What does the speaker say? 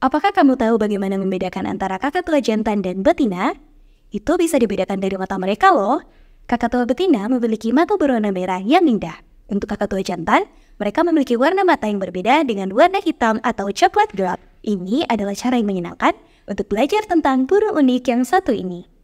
Apakah kamu tahu bagaimana membedakan antara kakatua jantan dan betina? Itu bisa dibedakan dari mata mereka loh. Kakatua betina memiliki mata berwarna merah yang indah. Untuk kakatua jantan, mereka memiliki warna mata yang berbeda dengan warna hitam atau coklat gelap. Ini adalah cara yang menyenangkan untuk belajar tentang burung unik yang satu ini.